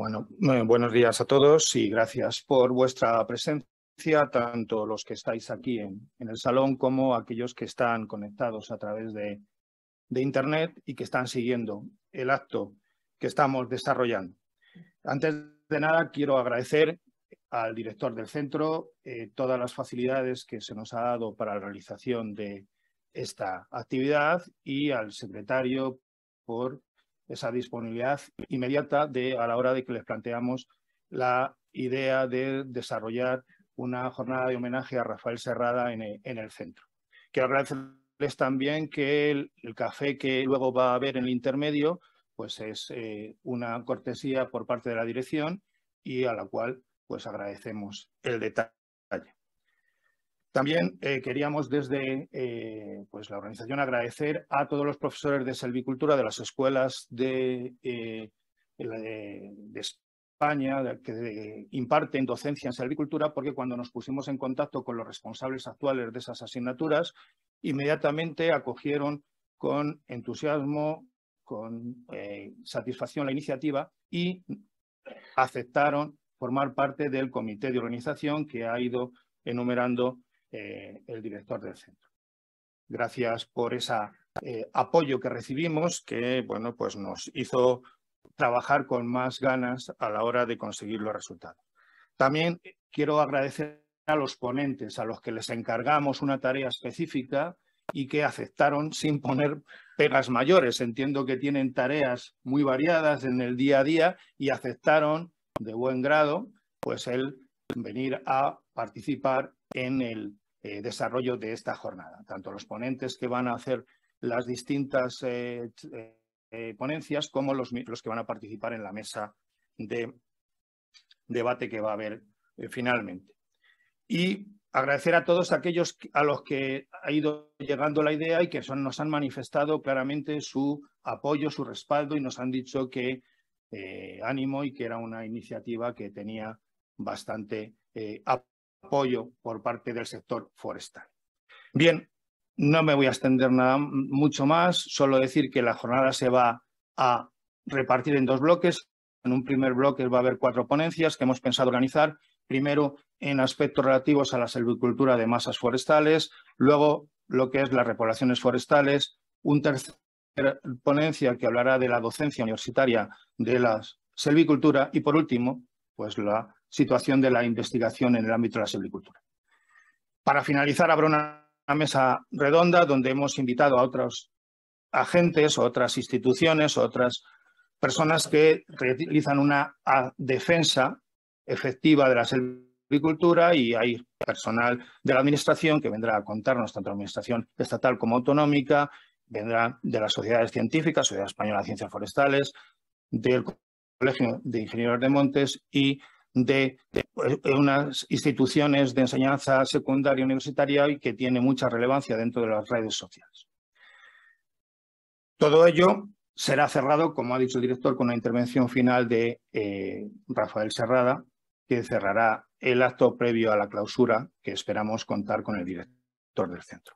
Bueno, eh, buenos días a todos y gracias por vuestra presencia, tanto los que estáis aquí en, el salón como aquellos que están conectados a través de, Internet y que están siguiendo el acto que estamos desarrollando. Antes de nada, quiero agradecer al director del centro eh, todas las facilidades que se nos ha dado para la realización de esta actividad y al secretario por esa disponibilidad inmediata de, a la hora de que les planteamos la idea de desarrollar una jornada de homenaje a Rafael Serrada en, el centro. Quiero agradecerles también que el, café que luego va a haber en el intermedio pues es eh, una cortesía por parte de la dirección y a la cual pues agradecemos el detalle también eh, queríamos desde eh, pues la organización agradecer a todos los profesores de selvicultura de las escuelas de, eh, España que imparten docencia en selvicultura, porque cuando nos pusimos en contacto con los responsables actuales de esas asignaturas, inmediatamente acogieron con entusiasmo, con satisfacción la iniciativa y aceptaron formar parte del comité de organización que ha ido enumerando eh, el director del centro. Gracias por ese eh, apoyo que recibimos que bueno, pues nos hizo trabajar con más ganas a la hora de conseguir los resultados. También quiero agradecer a los ponentes a los que les encargamos una tarea específica y que aceptaron sin poner pegas mayores. Entiendo que tienen tareas muy variadas en el día a día y aceptaron de buen grado pues el venir a participar en el eh, desarrollo de esta jornada. Tanto los ponentes que van a hacer las distintas eh, eh, ponencias como los, que van a participar en la mesa de debate que va a haber finalmente. Y agradecer a todos aquellos a los que ha ido llegando la idea y que nos han manifestado claramente su apoyo, su respaldo y nos han dicho que ánimo y que era una iniciativa que tenía bastante apoyo apoyo por parte del sector forestal. Bien, no me voy a extender nada, mucho más, solo decir que la jornada se va a repartir en dos bloques. En un primer bloque va a haber cuatro ponencias que hemos pensado organizar. Primero, en aspectos relativos a la silvicultura de masas forestales, luego lo que es las repoblaciones forestales, un tercer ponencia que hablará de la docencia universitaria de la selvicultura y por último, pues la situación de la investigación en el ámbito de la silvicultura. Para finalizar, habrá una mesa redonda donde hemos invitado a otros agentes, otras instituciones, otras personas que realizan una defensa efectiva de la silvicultura y hay personal de la Administración que vendrá a contarnos, tanto la Administración estatal como autonómica, vendrá de las sociedades científicas, Sociedad Española de Ciencias Forestales, del Colegio de Ingenieros de Montes y pues, de, unas instituciones de enseñanza secundaria universitaria y que tiene mucha relevancia dentro de las redes sociales. Todo ello será cerrado, como ha dicho el director, con la intervención final de eh, Rafael Serrada, que cerrará el acto previo a la clausura que esperamos contar con el director del centro.